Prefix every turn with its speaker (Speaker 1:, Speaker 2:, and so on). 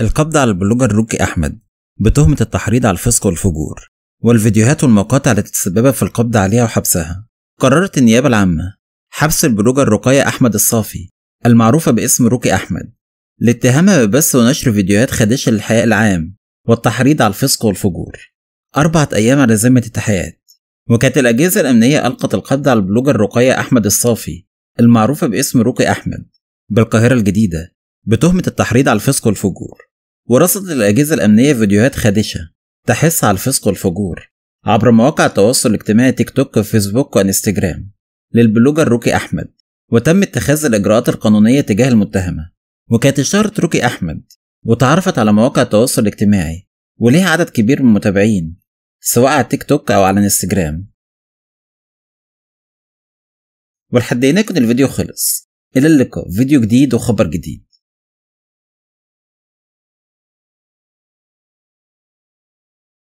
Speaker 1: القبض على البلوجر روكي أحمد بتهمة التحريض على الفسق والفجور والفيديوهات والمقاطع التي تسببت في القبض عليها وحبسها قررت النيابة العامة حبس البلوجر رقية أحمد الصافي المعروفة باسم روكي أحمد لاتهامها ببث ونشر فيديوهات خادشة للحياء العام والتحريض على الفسق والفجور أربعة أيام على ذمة التحيات وكانت الأجهزة الأمنية ألقت القبض على البلوجر رقية أحمد الصافي المعروفة باسم روكي أحمد بالقاهرة الجديدة بتهمة التحريض على الفسق والفجور ورصدت الأجهزة الأمنية فيديوهات خادشة تحس على الفسق والفجور عبر مواقع التواصل الاجتماعي تيك توك وفيسبوك وانستجرام للبلوجر روكي أحمد وتم اتخاذ الإجراءات القانونية تجاه المتهمة وكانت اشتهرت روكي أحمد وتعرفت على مواقع التواصل الاجتماعي وليها عدد كبير من المتابعين سواء على تيك توك أو على انستجرام
Speaker 2: ولحد هنا كان الفيديو خلص إلى اللقاء فيديو جديد وخبر جديد